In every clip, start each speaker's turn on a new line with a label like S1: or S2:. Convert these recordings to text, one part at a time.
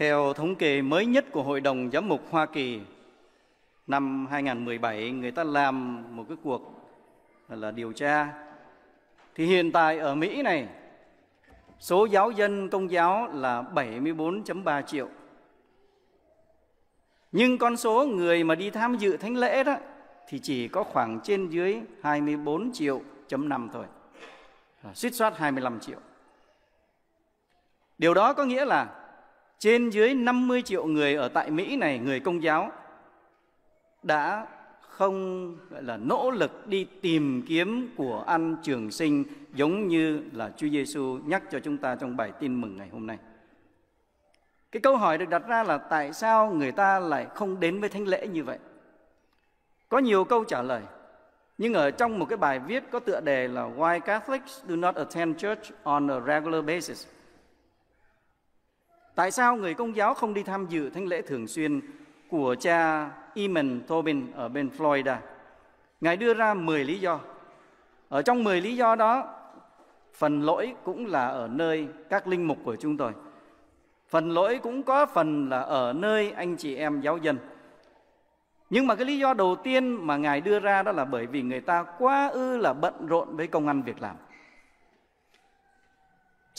S1: Theo thống kê mới nhất của Hội đồng Giám mục Hoa Kỳ, năm 2017 người ta làm một cái cuộc là điều tra. Thì hiện tại ở Mỹ này, số giáo dân công giáo là 74.3 triệu. Nhưng con số người mà đi tham dự thánh lễ đó thì chỉ có khoảng trên dưới 24 triệu chấm năm thôi. Suýt soát 25 triệu. Điều đó có nghĩa là trên dưới 50 triệu người ở tại Mỹ này, người công giáo đã không gọi là nỗ lực đi tìm kiếm của ăn trường sinh giống như là Chúa Giêsu nhắc cho chúng ta trong bài tin mừng ngày hôm nay. Cái câu hỏi được đặt ra là tại sao người ta lại không đến với thánh lễ như vậy? Có nhiều câu trả lời. Nhưng ở trong một cái bài viết có tựa đề là Why Catholics do not attend church on a regular basis – Tại sao người công giáo không đi tham dự thánh lễ thường xuyên của cha Eamon Tobin ở bên Florida? Ngài đưa ra 10 lý do. Ở trong 10 lý do đó, phần lỗi cũng là ở nơi các linh mục của chúng tôi. Phần lỗi cũng có phần là ở nơi anh chị em giáo dân. Nhưng mà cái lý do đầu tiên mà Ngài đưa ra đó là bởi vì người ta quá ư là bận rộn với công ăn việc làm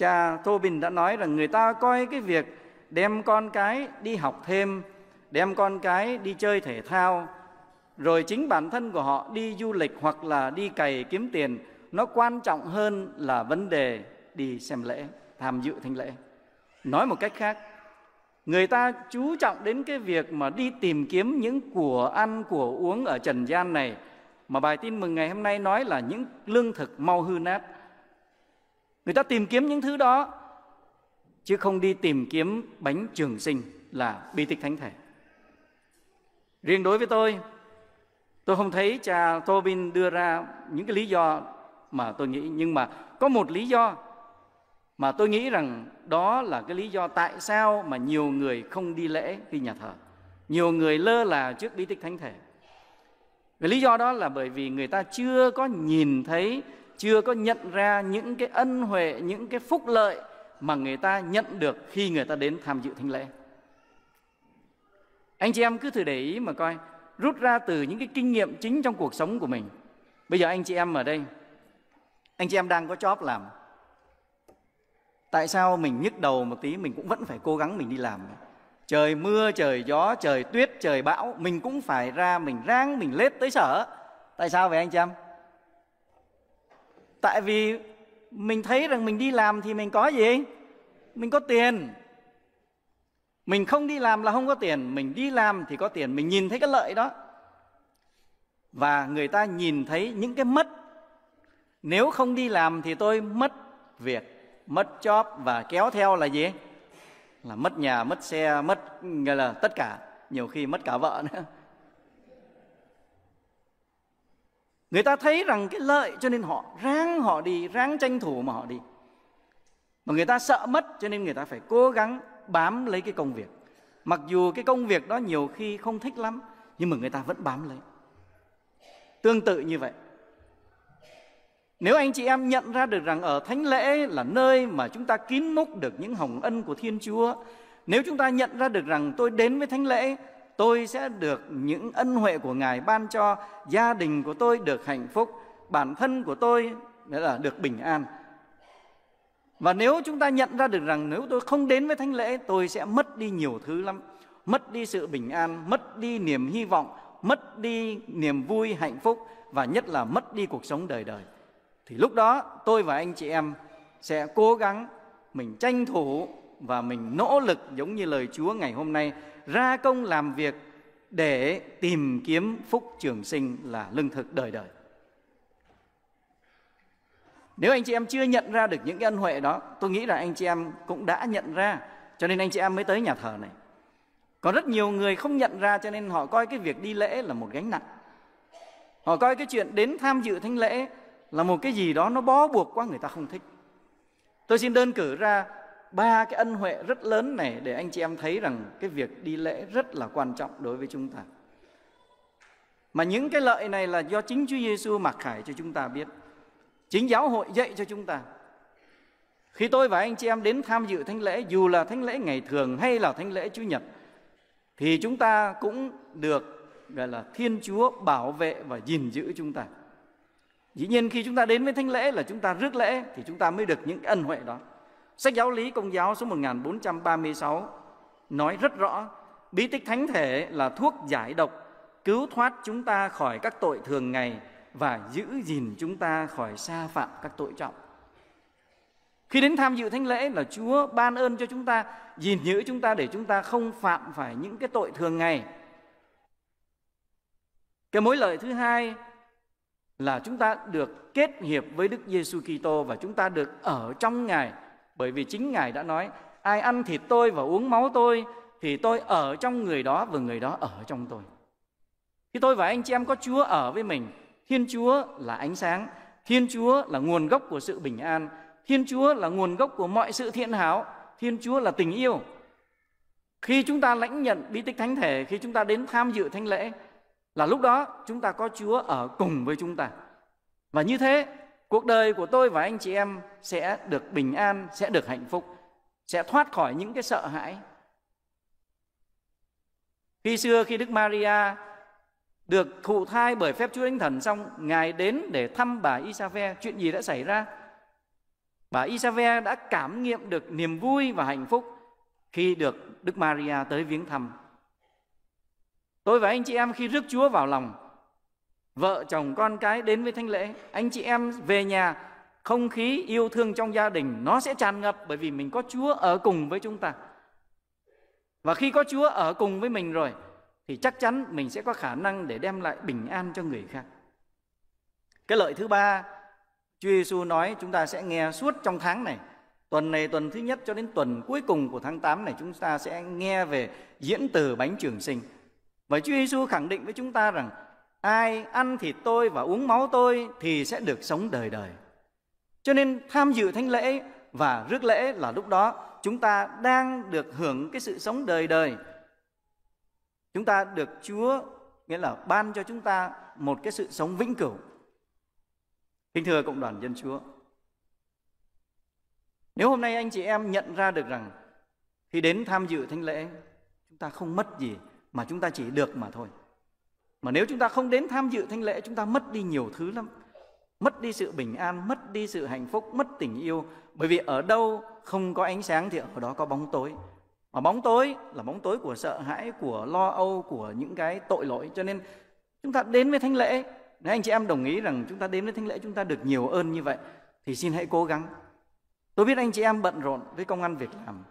S1: cha Thô Bình đã nói rằng người ta coi cái việc đem con cái đi học thêm, đem con cái đi chơi thể thao, rồi chính bản thân của họ đi du lịch hoặc là đi cày kiếm tiền, nó quan trọng hơn là vấn đề đi xem lễ, tham dự thánh lễ. Nói một cách khác, người ta chú trọng đến cái việc mà đi tìm kiếm những của ăn, của uống ở trần gian này, mà bài tin mừng ngày hôm nay nói là những lương thực mau hư nát, Người ta tìm kiếm những thứ đó chứ không đi tìm kiếm bánh trường sinh là bi tích thánh thể. Riêng đối với tôi, tôi không thấy cha Tobin đưa ra những cái lý do mà tôi nghĩ nhưng mà có một lý do mà tôi nghĩ rằng đó là cái lý do tại sao mà nhiều người không đi lễ đi nhà thờ. Nhiều người lơ là trước bí tích thánh thể. Cái lý do đó là bởi vì người ta chưa có nhìn thấy chưa có nhận ra những cái ân huệ, những cái phúc lợi mà người ta nhận được khi người ta đến tham dự thánh lễ. Anh chị em cứ thử để ý mà coi, rút ra từ những cái kinh nghiệm chính trong cuộc sống của mình. Bây giờ anh chị em ở đây, anh chị em đang có job làm. Tại sao mình nhức đầu một tí mình cũng vẫn phải cố gắng mình đi làm. Trời mưa, trời gió, trời tuyết, trời bão, mình cũng phải ra, mình ráng, mình lết tới sở. Tại sao vậy anh chị em? tại vì mình thấy rằng mình đi làm thì mình có gì mình có tiền mình không đi làm là không có tiền mình đi làm thì có tiền mình nhìn thấy cái lợi đó và người ta nhìn thấy những cái mất nếu không đi làm thì tôi mất việc mất job và kéo theo là gì là mất nhà mất xe mất là tất cả nhiều khi mất cả vợ nữa Người ta thấy rằng cái lợi cho nên họ ráng họ đi, ráng tranh thủ mà họ đi. Mà người ta sợ mất cho nên người ta phải cố gắng bám lấy cái công việc. Mặc dù cái công việc đó nhiều khi không thích lắm, nhưng mà người ta vẫn bám lấy. Tương tự như vậy. Nếu anh chị em nhận ra được rằng ở thánh lễ là nơi mà chúng ta kín múc được những hồng ân của Thiên Chúa, nếu chúng ta nhận ra được rằng tôi đến với thánh lễ tôi sẽ được những ân huệ của Ngài ban cho, gia đình của tôi được hạnh phúc, bản thân của tôi là được bình an. Và nếu chúng ta nhận ra được rằng nếu tôi không đến với thánh lễ, tôi sẽ mất đi nhiều thứ lắm. Mất đi sự bình an, mất đi niềm hy vọng, mất đi niềm vui, hạnh phúc và nhất là mất đi cuộc sống đời đời. Thì lúc đó tôi và anh chị em sẽ cố gắng mình tranh thủ và mình nỗ lực giống như lời Chúa ngày hôm nay ra công làm việc để tìm kiếm phúc trường sinh là lương thực đời đời. Nếu anh chị em chưa nhận ra được những cái ân huệ đó, tôi nghĩ là anh chị em cũng đã nhận ra, cho nên anh chị em mới tới nhà thờ này. Có rất nhiều người không nhận ra cho nên họ coi cái việc đi lễ là một gánh nặng. Họ coi cái chuyện đến tham dự thánh lễ là một cái gì đó nó bó buộc quá người ta không thích. Tôi xin đơn cử ra ba cái ân huệ rất lớn này để anh chị em thấy rằng cái việc đi lễ rất là quan trọng đối với chúng ta. Mà những cái lợi này là do chính Chúa Giêsu mặc khải cho chúng ta biết. Chính giáo hội dạy cho chúng ta. Khi tôi và anh chị em đến tham dự thánh lễ, dù là thánh lễ ngày thường hay là thánh lễ Chủ nhật, thì chúng ta cũng được gọi là Thiên Chúa bảo vệ và gìn giữ chúng ta. Dĩ nhiên khi chúng ta đến với thánh lễ là chúng ta rước lễ thì chúng ta mới được những ân huệ đó. Sách giáo lý công giáo số 1436 nói rất rõ bí tích thánh thể là thuốc giải độc cứu thoát chúng ta khỏi các tội thường ngày và giữ gìn chúng ta khỏi xa phạm các tội trọng. Khi đến tham dự thánh lễ là Chúa ban ơn cho chúng ta, gìn giữ chúng ta để chúng ta không phạm phải những cái tội thường ngày. Cái mối lợi thứ hai là chúng ta được kết hiệp với Đức Giêsu Kitô và chúng ta được ở trong Ngài bởi vì chính Ngài đã nói, ai ăn thịt tôi và uống máu tôi thì tôi ở trong người đó và người đó ở trong tôi. Khi tôi và anh chị em có Chúa ở với mình, Thiên Chúa là ánh sáng, Thiên Chúa là nguồn gốc của sự bình an, Thiên Chúa là nguồn gốc của mọi sự thiện hảo, Thiên Chúa là tình yêu. Khi chúng ta lãnh nhận bí tích thánh thể, khi chúng ta đến tham dự thánh lễ, là lúc đó chúng ta có Chúa ở cùng với chúng ta. Và như thế cuộc đời của tôi và anh chị em sẽ được bình an sẽ được hạnh phúc sẽ thoát khỏi những cái sợ hãi khi xưa khi đức maria được thụ thai bởi phép chúa thánh thần xong ngài đến để thăm bà isave chuyện gì đã xảy ra bà isave đã cảm nghiệm được niềm vui và hạnh phúc khi được đức maria tới viếng thăm tôi và anh chị em khi rước chúa vào lòng vợ chồng con cái đến với thanh lễ anh chị em về nhà không khí yêu thương trong gia đình nó sẽ tràn ngập bởi vì mình có chúa ở cùng với chúng ta và khi có chúa ở cùng với mình rồi thì chắc chắn mình sẽ có khả năng để đem lại bình an cho người khác cái lợi thứ ba chúa giêsu nói chúng ta sẽ nghe suốt trong tháng này tuần này tuần thứ nhất cho đến tuần cuối cùng của tháng 8 này chúng ta sẽ nghe về diễn từ bánh trường sinh và chúa giêsu khẳng định với chúng ta rằng ai ăn thịt tôi và uống máu tôi thì sẽ được sống đời đời. Cho nên tham dự thánh lễ và rước lễ là lúc đó chúng ta đang được hưởng cái sự sống đời đời. Chúng ta được Chúa nghĩa là ban cho chúng ta một cái sự sống vĩnh cửu. Kính thưa cộng đoàn dân Chúa, nếu hôm nay anh chị em nhận ra được rằng khi đến tham dự thánh lễ, chúng ta không mất gì mà chúng ta chỉ được mà thôi. Mà nếu chúng ta không đến tham dự thanh lễ chúng ta mất đi nhiều thứ lắm. Mất đi sự bình an, mất đi sự hạnh phúc, mất tình yêu. Bởi vì ở đâu không có ánh sáng thì ở đó có bóng tối. Mà bóng tối là bóng tối của sợ hãi, của lo âu, của những cái tội lỗi. Cho nên chúng ta đến với thanh lễ, nếu anh chị em đồng ý rằng chúng ta đến với thanh lễ chúng ta được nhiều ơn như vậy, thì xin hãy cố gắng. Tôi biết anh chị em bận rộn với công ăn việc làm.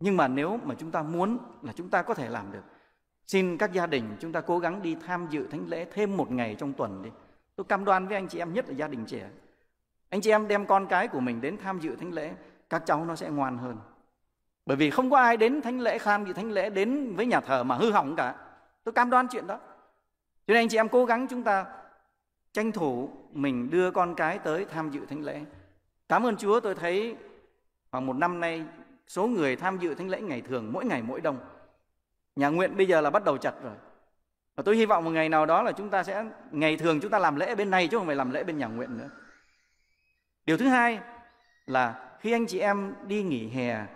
S1: Nhưng mà nếu mà chúng ta muốn là chúng ta có thể làm được. Xin các gia đình chúng ta cố gắng đi tham dự thánh lễ thêm một ngày trong tuần đi. Tôi cam đoan với anh chị em nhất là gia đình trẻ. Anh chị em đem con cái của mình đến tham dự thánh lễ, các cháu nó sẽ ngoan hơn. Bởi vì không có ai đến thánh lễ, tham dự thánh lễ đến với nhà thờ mà hư hỏng cả. Tôi cam đoan chuyện đó. Cho nên anh chị em cố gắng chúng ta tranh thủ mình đưa con cái tới tham dự thánh lễ. Cảm ơn Chúa tôi thấy khoảng một năm nay số người tham dự thánh lễ ngày thường mỗi ngày mỗi đông nhà nguyện bây giờ là bắt đầu chặt rồi và tôi hy vọng một ngày nào đó là chúng ta sẽ ngày thường chúng ta làm lễ bên này chứ không phải làm lễ bên nhà nguyện nữa điều thứ hai là khi anh chị em đi nghỉ hè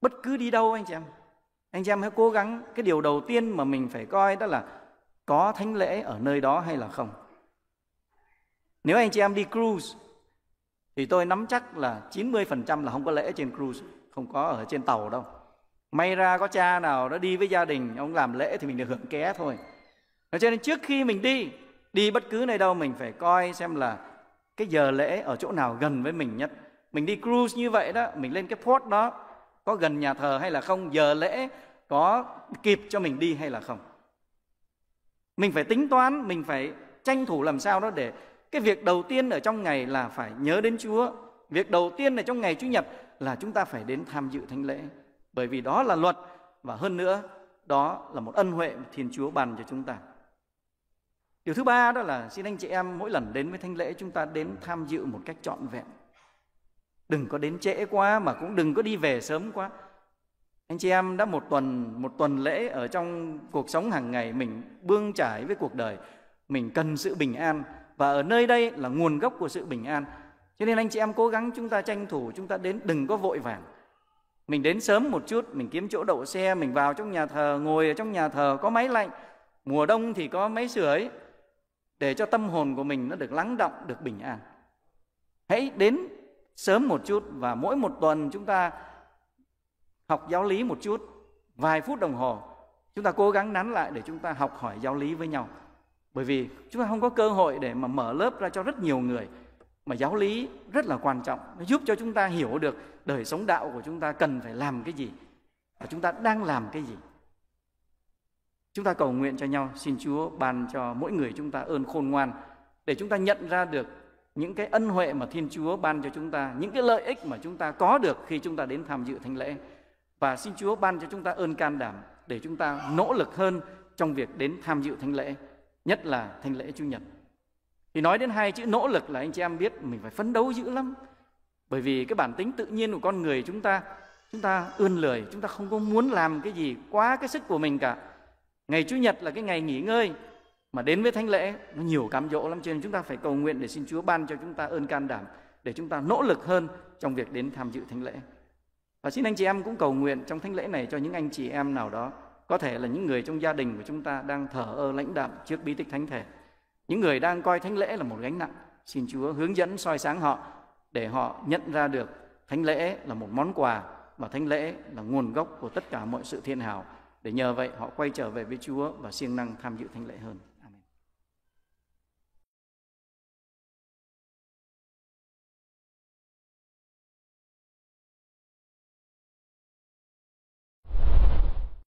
S1: bất cứ đi đâu anh chị em anh chị em hãy cố gắng cái điều đầu tiên mà mình phải coi đó là có thánh lễ ở nơi đó hay là không nếu anh chị em đi cruise thì tôi nắm chắc là 90% là không có lễ trên cruise, không có ở trên tàu đâu. May ra có cha nào đó đi với gia đình Ông làm lễ thì mình được hưởng ké thôi Cho nên trước khi mình đi Đi bất cứ nơi đâu mình phải coi xem là Cái giờ lễ ở chỗ nào gần với mình nhất Mình đi cruise như vậy đó Mình lên cái port đó Có gần nhà thờ hay là không Giờ lễ có kịp cho mình đi hay là không Mình phải tính toán Mình phải tranh thủ làm sao đó để Cái việc đầu tiên ở trong ngày là phải nhớ đến Chúa Việc đầu tiên ở trong ngày Chủ nhật là chúng ta phải đến tham dự thánh lễ bởi vì đó là luật và hơn nữa đó là một ân huệ mà Thiên Chúa ban cho chúng ta. Điều thứ ba đó là xin anh chị em mỗi lần đến với thánh lễ chúng ta đến tham dự một cách trọn vẹn. Đừng có đến trễ quá mà cũng đừng có đi về sớm quá. Anh chị em đã một tuần một tuần lễ ở trong cuộc sống hàng ngày mình bươn trải với cuộc đời, mình cần sự bình an và ở nơi đây là nguồn gốc của sự bình an. Cho nên anh chị em cố gắng chúng ta tranh thủ chúng ta đến đừng có vội vàng mình đến sớm một chút mình kiếm chỗ đậu xe mình vào trong nhà thờ ngồi ở trong nhà thờ có máy lạnh mùa đông thì có máy sưởi để cho tâm hồn của mình nó được lắng động được bình an hãy đến sớm một chút và mỗi một tuần chúng ta học giáo lý một chút vài phút đồng hồ chúng ta cố gắng nắn lại để chúng ta học hỏi giáo lý với nhau bởi vì chúng ta không có cơ hội để mà mở lớp ra cho rất nhiều người mà giáo lý rất là quan trọng nó giúp cho chúng ta hiểu được đời sống đạo của chúng ta cần phải làm cái gì và chúng ta đang làm cái gì chúng ta cầu nguyện cho nhau xin chúa ban cho mỗi người chúng ta ơn khôn ngoan để chúng ta nhận ra được những cái ân huệ mà thiên chúa ban cho chúng ta những cái lợi ích mà chúng ta có được khi chúng ta đến tham dự thánh lễ và xin chúa ban cho chúng ta ơn can đảm để chúng ta nỗ lực hơn trong việc đến tham dự thánh lễ nhất là thánh lễ chủ nhật thì nói đến hai chữ nỗ lực là anh chị em biết mình phải phấn đấu dữ lắm bởi vì cái bản tính tự nhiên của con người chúng ta chúng ta ươn lười chúng ta không có muốn làm cái gì quá cái sức của mình cả ngày chủ nhật là cái ngày nghỉ ngơi mà đến với thánh lễ nó nhiều cám dỗ lắm cho nên chúng ta phải cầu nguyện để xin Chúa ban cho chúng ta ơn can đảm để chúng ta nỗ lực hơn trong việc đến tham dự thánh lễ. Và xin anh chị em cũng cầu nguyện trong thánh lễ này cho những anh chị em nào đó, có thể là những người trong gia đình của chúng ta đang thở ơ lãnh đạm trước bí tích thánh thể. Những người đang coi thánh lễ là một gánh nặng. Xin Chúa hướng dẫn soi sáng họ để họ nhận ra được thánh lễ là một món quà và thánh lễ là nguồn gốc của tất cả mọi sự thiên hào để nhờ vậy họ quay trở về với Chúa và siêng năng tham dự thánh lễ hơn.